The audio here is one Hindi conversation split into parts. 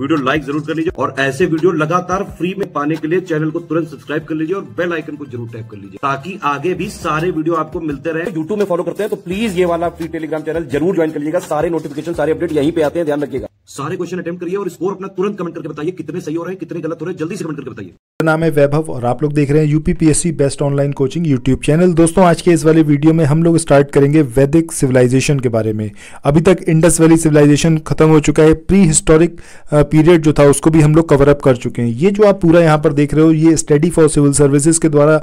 वीडियो लाइक जरूर कर लीजिए और ऐसे वीडियो लगातार फ्री में पाने के लिए चैनल को तुरंत सब्सक्राइब कर लीजिए और बेल आइकन को जरूर टैप कर लीजिए ताकि आगे भी सारे वीडियो आपको मिलते रहे यूट्यूब में फॉलो करते हैं तो प्लीज ये वाला फ्री टेलीग्राम चैनल जरूर ज्वाइन कर लीजिएगा सारे नोटिफिकेशन सारे अपडेट यहीं पे आते हैं ध्यान रखिएगा सारे क्वेश्चन अटेम्प्ट करिए और स्कोर अपना तुरंत कमेंट करके बताइए कितने सही हो रहे हैं कितने गलत हो रहे हैं जल्दी से कमेंट करके बताइए नाम है वैभव और आप लोग देख रहे हैं UPPSC best online coaching YouTube channel दोस्तों आज के इस वाले वीडियो में हम लोग स्टार्ट करेंगे वैदिक सिविलाइजेशन के बारे में अभी तक इंडस वैली सिविलाइजेशन खत्म हो चुका है प्री हिस्टोरिक पीरियड जो था उसको भी हम लोग कवर अप कर चुके हैं ये जो आप पूरा यहाँ पर देख रहे हो ये स्टडी फॉर सिविल सर्विसेज के द्वारा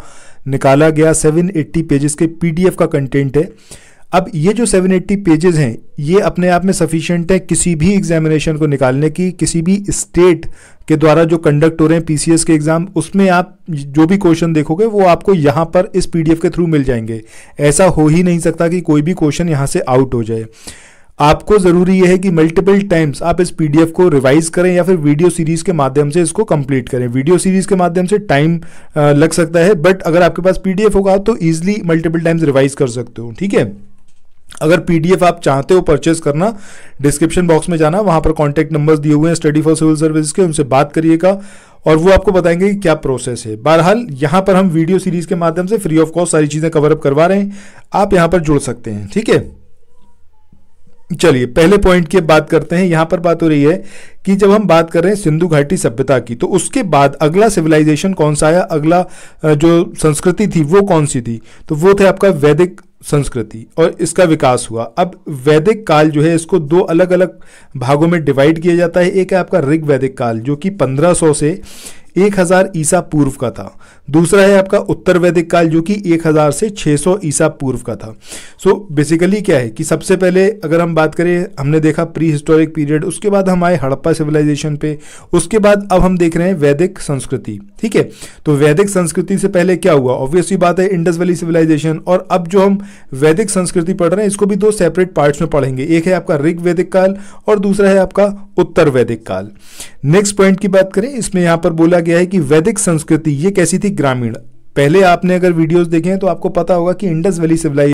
निकाला गया सेवन पेजेस के पी का कंटेंट है अब ये जो 780 पेजेस हैं ये अपने आप में सफिशिएंट है किसी भी एग्जामिनेशन को निकालने की किसी भी स्टेट के द्वारा जो कंडक्ट हो रहे हैं पीसीएस के एग्ज़ाम उसमें आप जो भी क्वेश्चन देखोगे वो आपको यहाँ पर इस पीडीएफ के थ्रू मिल जाएंगे ऐसा हो ही नहीं सकता कि कोई भी क्वेश्चन यहाँ से आउट हो जाए आपको ज़रूरी यह है कि मल्टीपल टाइम्स आप इस पी को रिवाइज करें या फिर वीडियो सीरीज़ के माध्यम से इसको कंप्लीट करें वीडियो सीरीज़ के माध्यम से टाइम लग सकता है बट अगर आपके पास पी होगा तो ईजिली मल्टीपल टाइम्स रिवाइज कर सकते हो ठीक है अगर पीडीएफ आप चाहते हो परचेज करना डिस्क्रिप्शन बॉक्स में जाना वहां पर कॉन्टैक्ट नंबर्स दिए हुए हैं स्टडी फॉर सिविल सर्विस के उनसे बात करिएगा और वो आपको बताएंगे कि क्या प्रोसेस है बहरहाल यहाँ पर हम वीडियो सीरीज के माध्यम से फ्री ऑफ कॉस्ट सारी चीज़ें कवरअप करवा रहे हैं आप यहां पर जुड़ सकते हैं ठीक है चलिए पहले पॉइंट की बात करते हैं यहां पर बात हो रही है कि जब हम बात कर रहे हैं सिंधु घाटी सभ्यता की तो उसके बाद अगला सिविलाइजेशन कौन सा आया अगला जो संस्कृति थी वो कौन सी थी तो वो थे आपका वैदिक संस्कृति और इसका विकास हुआ अब वैदिक काल जो है इसको दो अलग अलग भागों में डिवाइड किया जाता है एक है आपका ऋग वैदिक काल जो कि 1500 से एक हजार ईसा पूर्व का था दूसरा है आपका उत्तर वैदिक काल जो कि एक हजार से सौ ईसा पूर्व का था सो so, बेसिकली क्या है कि सबसे पहले अगर हम बात करें हमने देखा प्री हिस्टोरिक पीरियड उसके बाद हम आए हड़प्पा सिविलाइजेशन पे उसके बाद अब हम देख रहे हैं वैदिक संस्कृति ठीक है तो वैदिक संस्कृति से पहले क्या हुआ ऑब्वियसली बात है इंडस वैली सिविलाइजेशन और अब जो हम वैदिक संस्कृति पढ़ रहे हैं इसको भी दो सेपरेट पार्ट्स में पढ़ेंगे एक है आपका ऋग वैदिक काल और दूसरा है आपका उत्तर वैदिक काल नेक्स्ट पॉइंट की बात करें इसमें यहां पर बोला गया है कि वैदिक संस्कृति ये कैसी थी ग्रामीण पहले आपने अगर वीडियोस देखे हैं तो आपको पता होगा कि Indus valley civilise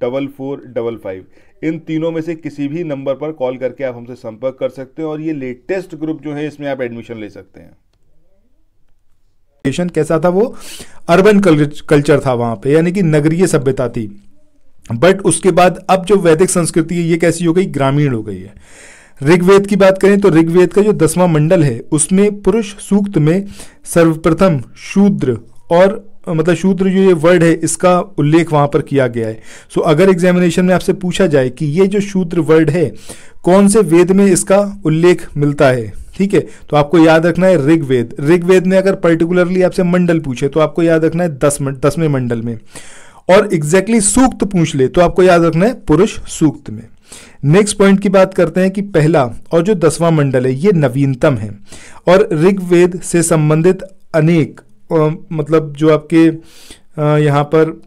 double four double five इन तीनों में से किसी भी नंबर पर कॉल करके आप हमसे संपर्क कर सकते हैं और ये लेटेस्ट ग्रुप जो है इसमें आप एडमिशन ले सकते हैं एजुकेशन कैसा था वो अर्बन कल्चर था वहां पे यानी कि नगरीय सभ्यता थी बट उसके बाद अब जो वैदिक संस्कृति है ये कैसी हो गई ग्रामीण हो गई है ऋग्वेद की बात करें तो ऋग्वेद का जो दसवां मंडल है उसमें पुरुष सूक्त में सर्वप्रथम शूद्र और मतलब शूद्र जो ये वर्ड है इसका उल्लेख वहां पर किया गया है सो so, अगर एग्जामिनेशन में आपसे पूछा जाए कि ये जो शूद्र वर्ड है कौन से वेद में इसका उल्लेख मिलता है ठीक है तो आपको याद रखना है ऋग्वेद ऋग्वेद में अगर पर्टिकुलरली आपसे मंडल पूछे तो आपको याद रखना है दस दसवें मंडल में और एग्जैक्टली exactly सूक्त पूछ ले तो आपको याद रखना है पुरुष सूक्त में नेक्स्ट पॉइंट की बात करते हैं कि पहला और जो दसवां मंडल है ये नवीनतम है और ऋग्वेद से संबंधित अनेक मतलब जो आपके यहाँ पर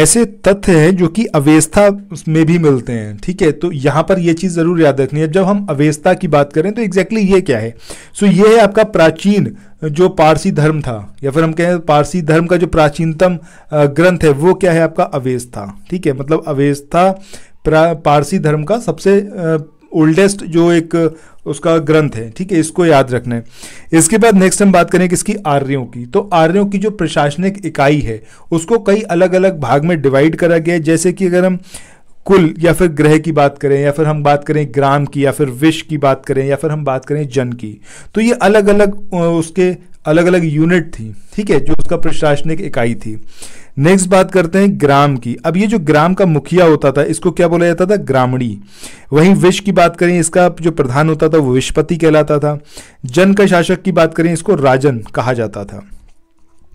ऐसे तथ्य हैं जो कि अवेस्था में भी मिलते हैं ठीक है तो यहाँ पर यह चीज़ ज़रूर याद रखनी है जब हम अवेस्था की बात करें तो एग्जैक्टली exactly ये क्या है सो so ये है आपका प्राचीन जो पारसी धर्म था या फिर हम कहें पारसी धर्म का जो प्राचीनतम ग्रंथ है वो क्या है आपका अवेस्था ठीक है मतलब अवेस्था पारसी धर्म का सबसे ओल्डेस्ट जो एक उसका ग्रंथ है ठीक है इसको याद रखना है इसके बाद नेक्स्ट हम बात करें किसकी आर्यों की तो आर्यों की जो प्रशासनिक इकाई है उसको कई अलग अलग भाग में डिवाइड करा गया है जैसे कि अगर हम कुल या फिर ग्रह की बात करें या फिर हम बात करें ग्राम की या फिर विश की बात करें या फिर हम बात करें जन की तो ये अलग अलग उसके अलग अलग यूनिट थी ठीक है जो उसका प्रशासनिक इकाई थी नेक्स्ट बात करते हैं ग्राम की अब ये जो ग्राम का मुखिया होता था इसको क्या बोला जाता था ग्रामणी वहीं विश की बात करें इसका जो प्रधान होता था वो विश्वपति कहलाता था जन का शासक की बात करें इसको राजन कहा जाता था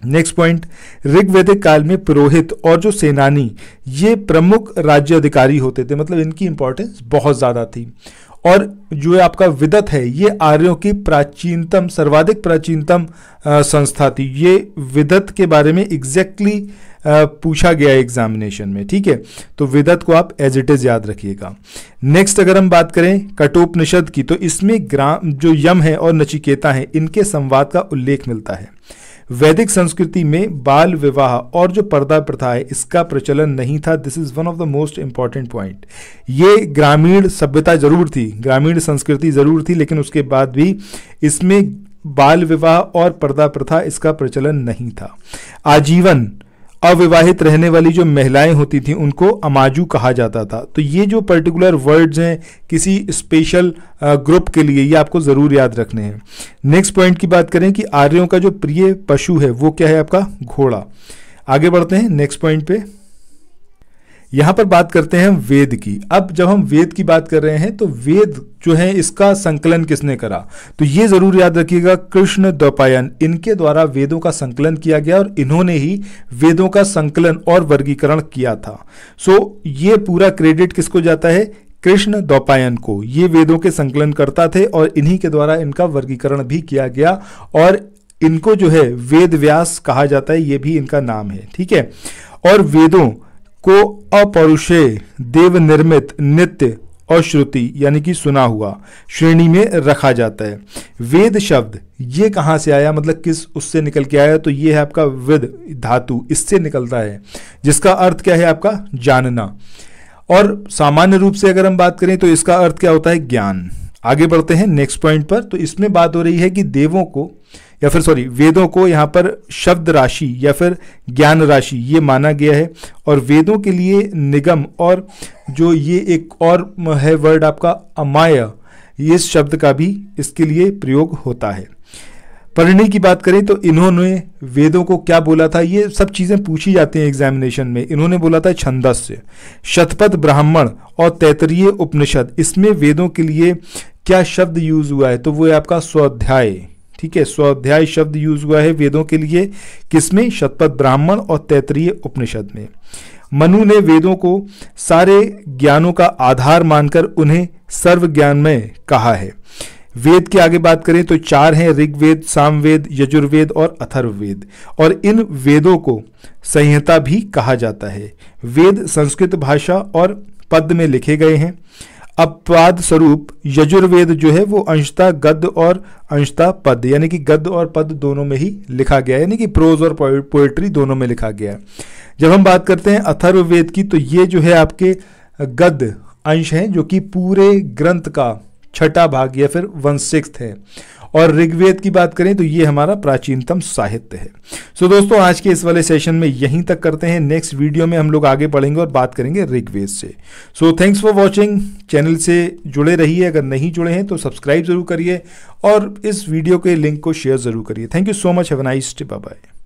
नेक्स्ट पॉइंट ऋग्वेदिक काल में पुरोहित और जो सेनानी ये प्रमुख राज्य अधिकारी होते थे मतलब इनकी इंपॉर्टेंस बहुत ज़्यादा थी और जो है आपका विदत है ये आर्यों की प्राचीनतम सर्वाधिक प्राचीनतम संस्था थी ये विदत के बारे में एग्जैक्टली पूछा गया एग्जामिनेशन में ठीक है तो विदत को आप एज इट इज याद रखिएगा नेक्स्ट अगर हम बात करें कटोपनिषद की तो इसमें ग्राम जो यम है और नचिकेता है इनके संवाद का उल्लेख मिलता है वैदिक संस्कृति में बाल विवाह और जो पर्दा प्रथा है इसका प्रचलन नहीं था this is one of the most important point ये ग्रामीण सभ्यता जरूर थी ग्रामीण दृढ़ संस्कृति ज़रूर थी लेकिन उसके बाद भी इसमें बाल विवाह और पर्दा प्रथा इसका प्रचलन नहीं था आजीवन अविवाहित रहने वाली जो महिलाएं होती थी उनको अमाजू कहा जाता था तो ये जो पर्टिकुलर वर्ड्स हैं किसी स्पेशल ग्रुप के लिए ये आपको ज़रूर याद रखने हैं नेक्स्ट पॉइंट की बात करें कि आर्यों का जो प्रिय पशु है वो क्या है आपका घोड़ा आगे बढ़ते हैं नेक्स्ट पॉइंट पे यहां पर बात करते हैं वेद की अब जब हम वेद की बात कर रहे हैं तो वेद जो है इसका संकलन किसने करा तो ये जरूर याद रखिएगा कृष्ण द्वपायन इनके द्वारा वेदों का संकलन किया गया और इन्होंने ही वेदों का संकलन और वर्गीकरण किया था सो ये पूरा क्रेडिट किसको जाता है कृष्ण दोपायन को ये वेदों के संकलन करता थे और इन्हीं के द्वारा इनका वर्गीकरण भी किया गया और इनको जो है वेद व्यास कहा जाता है ये भी इनका नाम है ठीक है और वेदों को अपौरुषेय देव निर्मित नित्य और श्रुति यानी कि सुना हुआ श्रेणी में रखा जाता है वेद शब्द ये कहाँ से आया मतलब किस उससे निकल के आया तो ये है आपका विद धातु इससे निकलता है जिसका अर्थ क्या है आपका जानना और सामान्य रूप से अगर हम बात करें तो इसका अर्थ क्या होता है ज्ञान आगे बढ़ते हैं नेक्स्ट पॉइंट पर तो इसमें बात हो रही है कि देवों को या फिर सॉरी वेदों को यहाँ पर शब्द राशि या फिर ज्ञान राशि ये माना गया है और वेदों के लिए निगम और जो ये एक और है वर्ड आपका अमाय इस शब्द का भी इसके लिए प्रयोग होता है पढ़ने की बात करें तो इन्होंने वेदों को क्या बोला था ये सब चीज़ें पूछी जाती हैं एग्जामिनेशन में इन्होंने बोला था छंदस्य शतपथ ब्राह्मण और तैतरीय उपनिषद इसमें वेदों के लिए क्या शब्द यूज हुआ है तो वो है आपका स्वाध्याय ठीक है स्वाध्याय शब्द यूज हुआ है वेदों के लिए किसमें शतपथ ब्राह्मण और तैतरीय उपनिषद में मनु ने वेदों को सारे ज्ञानों का आधार मानकर उन्हें सर्व ज्ञानमय कहा है वेद के आगे बात करें तो चार हैं ऋग्वेद सामवेद यजुर्वेद और अथर्ववेद और इन वेदों को संहिता भी कहा जाता है वेद संस्कृत भाषा और पद में लिखे गए हैं अपवाद स्वरूप यजुर्वेद जो है वो अंशता गद्य और अंशता पद यानी कि गद्य और पद दोनों में ही लिखा गया है यानी कि प्रोज और पोएट्री दोनों में लिखा गया है जब हम बात करते हैं अथर्ववेद की तो ये जो है आपके गद्य अंश हैं जो कि पूरे ग्रंथ का छठा भाग या फिर वन सिक्स है और ऋग्वेद की बात करें तो ये हमारा प्राचीनतम साहित्य है सो so दोस्तों आज के इस वाले सेशन में यहीं तक करते हैं नेक्स्ट वीडियो में हम लोग आगे बढ़ेंगे और बात करेंगे ऋग्वेद से so thanks for watching channel से जुड़े रहिए अगर नहीं जुड़े हैं तो सब्सक्राइब जरूर करिए और इस वीडियो के लिंक को शेयर जरूर करिए thank you so much have nice day bye